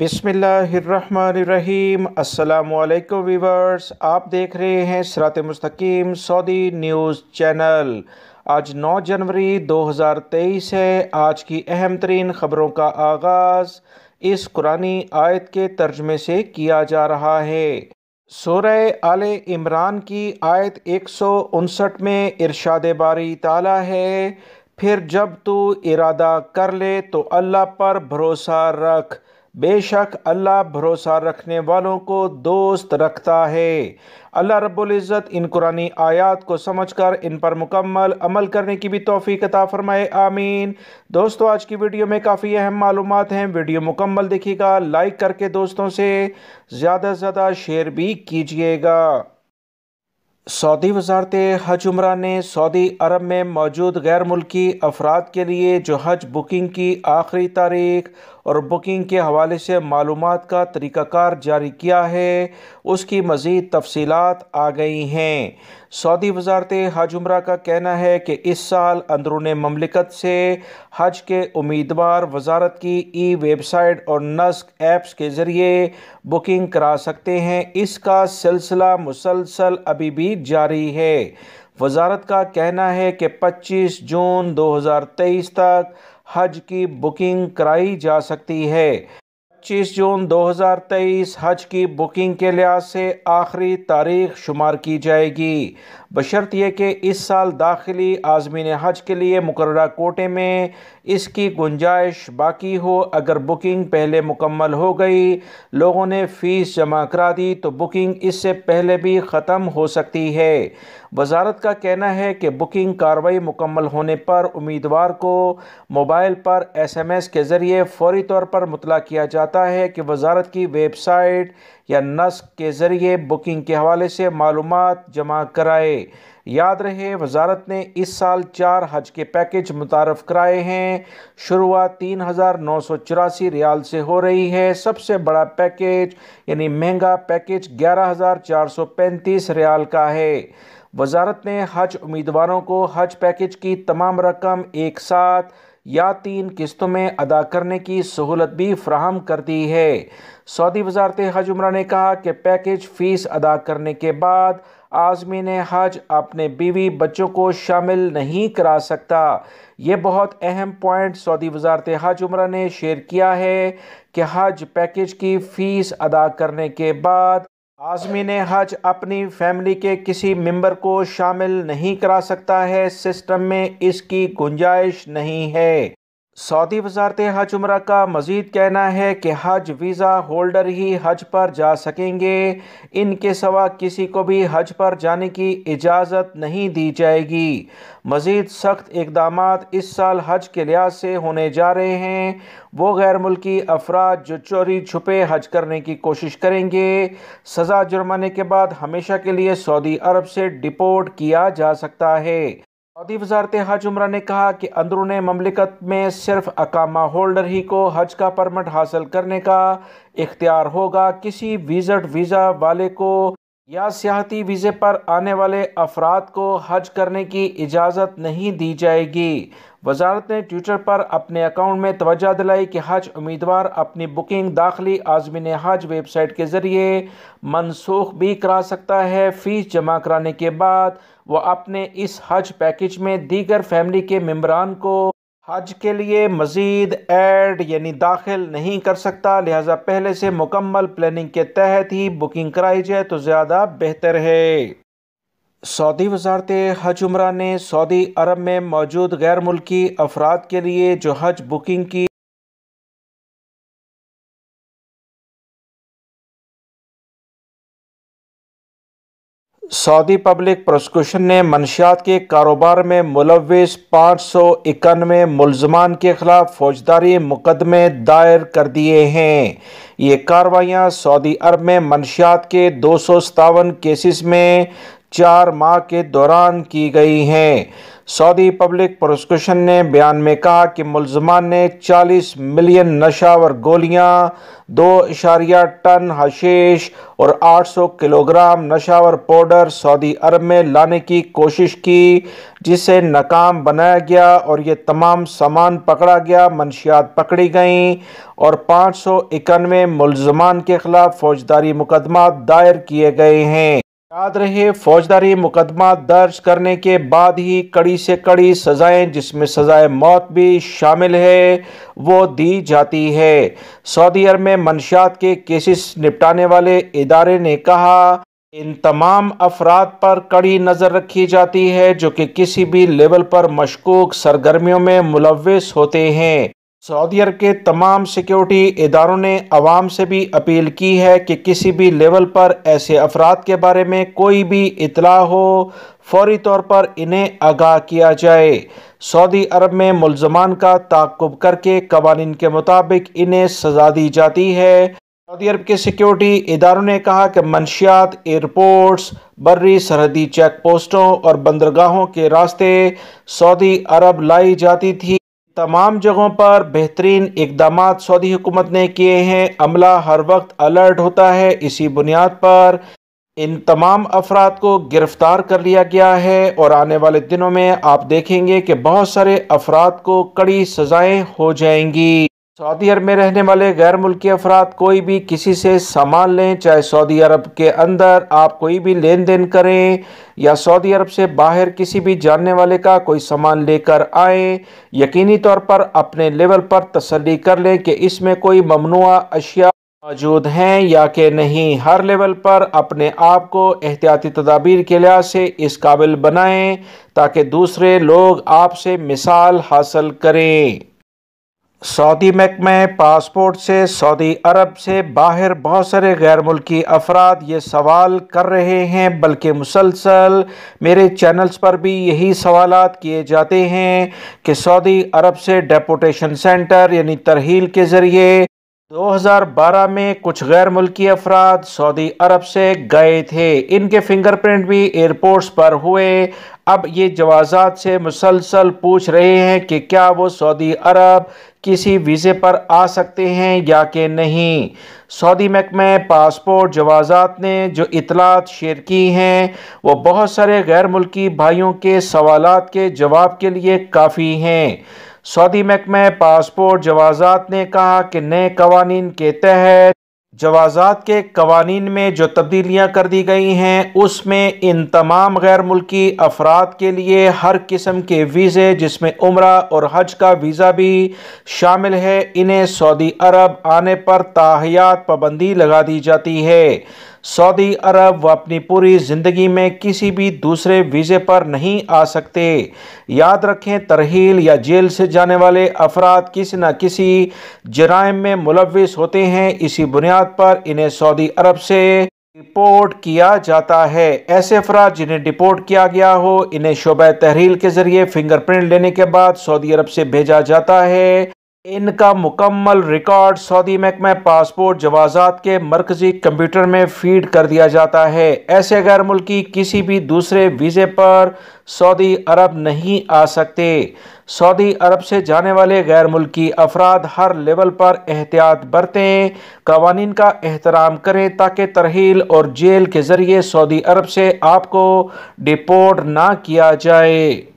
बिसमीम अल्लाम वीवर्स आप देख रहे हैं सरात मस्तकीम सऊदी न्यूज़ चैनल आज 9 जनवरी 2023 है आज की अहम तरीन ख़बरों का आगाज़ इस कुरानी आयत के तर्जमे से किया जा रहा है सोर आल इमरान की आयत एक में इरशाद बारी ताला है फिर जब तू इरादा कर ले तो अल्लाह पर भरोसा रख बेशक अल्लाह भरोसा रखने वालों को दोस्त रखता है अल्लाह रब्ज़त इन कुरानी आयात को समझ कर इन पर मुकम्मल अमल करने की भी तोफ़ी कता फ़रमाए आमीन दोस्तों आज की वीडियो में काफ़ी अहम मालूम हैं वीडियो मुकम्मल देखिएगा लाइक करके दोस्तों से ज़्यादा से ज़्यादा शेयर भी कीजिएगा सऊदी वजारत हज उम्र ने सऊदी अरब में मौजूद गैर मुल्की अफराद के लिए जो हज बुकिंग की आखिरी तारीख और बुकिंग के हवाले से मालूम का तरीक़ाकार जारी किया है उसकी मज़ीद तफसीत आ गई हैं सऊदी वजारत हज उम्र का कहना है कि इस साल अंदरून ममलिकत से हज के उम्मीदवार वजारत की ई वेबसाइट और नस्क ऐप्स के ज़रिए बुकिंग करा सकते हैं इसका सिलसिला मुसलसल अभी भी जारी है वजारत का कहना है कि 25 जून 2023 तक हज की बुकिंग कराई जा सकती है 25 जून 2023 हज की बुकिंग के लिहाज से आखिरी तारीख शुमार की जाएगी बशर्त यह कि इस साल दाखिली आजमीन हज के लिए मुकर कोटे में इसकी गुंजाइश बाकी हो अगर बुकिंग पहले मुकम्मल हो गई लोगों ने फ़ीस जमा करा दी तो बुकिंग इससे पहले भी ख़त्म हो सकती है वजारत का कहना है कि बुकिंग कार्रवाई मुकम्मल होने पर उम्मीदवार को मोबाइल पर एस एम एस के ज़रिए फौरी तौर पर मुतला किया जाता जाता है कि वजारत की वेबसाइट या नस्क के ज़रिए बुकिंग के हवाले से मालूम जमा कराए याद रहे वजारत ने इस साल चार हज के पैकेज मुतारफ़ कराए हैं शुरुआत तीन हज़ार नौ सौ चौरासी रियाल से हो रही है सबसे बड़ा पैकेज यानी महंगा पैकेज ग्यारह हज़ार चार सौ पैंतीस रियाल का है वजारत ने हज उम्मीदवारों को हज पैकेज की तमाम रकम एक साथ या तीन किस्तों में अदा करने की सहूलत भी फ्राहम कर दी है सऊदी वजारत हज उम्र ने कहा कि पैकेज फ़ीस अदा करने के बाद आज़मीन हज अपने बीवी बच्चों को शामिल नहीं करा सकता ये बहुत अहम पॉइंट सऊदी वजारत हज उम्र ने शेयर किया है कि हज पैकेज की फ़ीस अदा करने के बाद आज़मीन हज अपनी फैमिली के किसी मेंबर को शामिल नहीं करा सकता है सिस्टम में इसकी गुंजाइश नहीं है सऊदी वजारत हज उम्र का मजीद कहना है कि हज वीज़ा होल्डर ही हज पर जा सकेंगे इनके सवा किसी को भी हज पर जाने की इजाज़त नहीं दी जाएगी मज़ीद सख्त इकदाम इस साल हज के लिहाज से होने जा रहे हैं वो गैर मुल्की अफराद जो चोरी छुपे हज करने की कोशिश करेंगे सज़ा जुर्माने के बाद हमेशा के लिए सऊदी अरब से डिपोर्ट किया जा सकता है सऊदी वजारत हज उम्र ने कहा कि अंदरून ममलिकत में सिर्फ अकामा होल्डर ही को हज का परमट हासिल करने का इख्तियार होगा किसी विज़ट वीज़ा वाले को या सियाती वीज़े पर आने वाले अफराद को हज करने की इजाज़त नहीं दी जाएगी वजारत ने ट्विटर पर अपने अकाउंट में तोज्जह दिलाई कि हज उम्मीदवार अपनी बुकिंग दाखिली आजमिन हज वेबसाइट के ज़रिए मनसूख भी करा सकता है फ़ीस जमा कराने के बाद वह अपने इस हज पैकेज में दीगर फैमिली के मम्बरान को हज के लिए मज़ीद एड यानी दाखिल नहीं कर सकता लिहाजा पहले से मुकम्मल प्लानिंग के तहत ही बुकिंग कराई जाए तो ज़्यादा बेहतर है सऊदी वजारत हज उम्र ने सऊदी अरब में मौजूद गैर मुल्की अफराद के लिए जो हज बुकिंग की सऊदी पब्लिक प्रोसिक्यूशन ने मनशियात के कारोबार में मुलविस पाँच सौ इक्यानवे मुलजमान के खिलाफ फौजदारी मुकदमे दायर कर दिए हैं ये कार्रवाइयाँ सऊदी अरब में मनशियात के दो सौ सतावन केसेस में चार माह के दौरान की गई हैं सऊदी पब्लिक प्रोसिक्यूशन ने बयान में कहा कि मुलजमान ने 40 मिलियन नशावर गोलियां दो इशारिया टन हशेश और 800 किलोग्राम नशावर पाउडर सऊदी अरब में लाने की कोशिश की जिसे नाकाम बनाया गया और ये तमाम सामान पकड़ा गया मनशियात पकड़ी गईं और पाँच सौ इक्यानवे मुलजमान के खिलाफ फौजदारी मुकदमा दायर किए गए हैं याद रहे फौजदारी मुकदमा दर्ज करने के बाद ही कड़ी से कड़ी सज़ाएं जिसमें सज़ाए मौत भी शामिल है वो दी जाती है सऊदी अरब में मंशात के केसेस निपटाने वाले इदारे ने कहा इन तमाम अफराद पर कड़ी नज़र रखी जाती है जो कि किसी भी लेवल पर मशकूक सरगर्मियों में मुलविस होते हैं सऊदी अरब के तमाम सिक्योरिटी इदारों ने आवाम से भी अपील की है कि किसी भी लेवल पर ऐसे अफराद के बारे में कोई भी इतला हो फौरी तौर पर इन्हें आगाह किया जाए सऊदी अरब में मुलजमान का ताकुब करके कवानीन के मुताबिक इन्हें सजा दी जाती है सऊदी अरब के सिक्योरिटी इदारों ने कहा कि मनशियात एयरपोर्ट्स बर्री सरहदी चेक पोस्टों और बंदरगाहों के रास्ते सऊदी अरब लाई जाती थी तमाम जगहों पर बेहतरीन इकदाम सऊदी हुकूमत ने किए हैं अमला हर वक्त अलर्ट होता है इसी बुनियाद पर इन तमाम अफराद को गिरफ्तार कर लिया गया है और आने वाले दिनों में आप देखेंगे कि बहुत सारे अफराद को कड़ी सज़ाएं हो जाएंगी सऊदी अरब में रहने वाले गैर मुल्की अफराद कोई भी किसी से सामान लें चाहे सऊदी अरब के अंदर आप कोई भी लेन देन करें या सऊदी अरब से बाहर किसी भी जानने वाले का कोई सामान लेकर आएँ यकीनी तौर पर अपने लेवल पर तसली कर लें कि इसमें कोई ममनुआ अशिया मौजूद हैं या कि नहीं हर लेवल पर अपने आप को एहतियाती तदाबीर के लिहाज से इस काबिल बनाएं ताकि दूसरे लोग आपसे मिसाल हासिल करें सऊदी महकमे पासपोर्ट से सऊदी अरब से बाहर बहुत सारे गैर मुल्की अफराद ये सवाल कर रहे हैं बल्कि मुसलसल मेरे चैनल्स पर भी यही सवाल किए जाते हैं कि सऊदी अरब से डेपोटेशन सेंटर यानी तरहील के ज़रिए 2012 में कुछ गैर मुल्की अफराद सऊदी अरब से गए थे इनके फिंगरप्रिंट भी एयरपोर्ट्स पर हुए अब ये जवाजात से मुसलसल पूछ रहे हैं कि क्या वो सऊदी अरब किसी वीज़े पर आ सकते हैं या कि नहीं सऊदी महकमे पासपोर्ट जवाजात ने जो इतलात शेयर की हैं वो बहुत सारे गैर मुल्की भाइयों के सवालत के जवाब के लिए काफ़ी हैं सऊदी महकमे पासपोर्ट जवाजात ने कहा कि नए कवानीन के तहत जवाजात के कवानीन में जो तब्दीलियाँ कर दी गई हैं उसमें इन तमाम गैर मुल्की अफराद के लिए हर किस्म के वीज़े जिसमें उम्र और हज का वीज़ा भी शामिल है इन्हें सऊदी अरब आने पर ताहियात पाबंदी लगा दी जाती है सऊदी अरब वह अपनी पूरी ज़िंदगी में किसी भी दूसरे वीज़े पर नहीं आ सकते याद रखें तरहील या जेल से जाने वाले अफराद किसी न किसी जराइम में मुलविस होते हैं इसी बुनियाद पर इन्हें सऊदी अरब से डिपोर्ट किया जाता है ऐसे अफराद जिन्हें डिपोर्ट किया गया हो इन्हें शोबे तहरील के ज़रिए फिंगरप्रिंट लेने के बाद सऊदी अरब से भेजा जाता है इनका मुकम्मल रिकॉर्ड सऊदी महकमा पासपोर्ट जवाजात के मरकजी कंप्यूटर में फीड कर दिया जाता है ऐसे गैर मुल्की किसी भी दूसरे वीज़े पर सऊदी अरब नहीं आ सकते सऊदी अरब से जाने वाले गैर मुल्की अफराद हर लेवल पर एहतियात बरतें कवानीन का एहतराम करें ताकि तरहील और जेल के ज़रिए सऊदी अरब से आपको डिपोर्ट ना किया जाए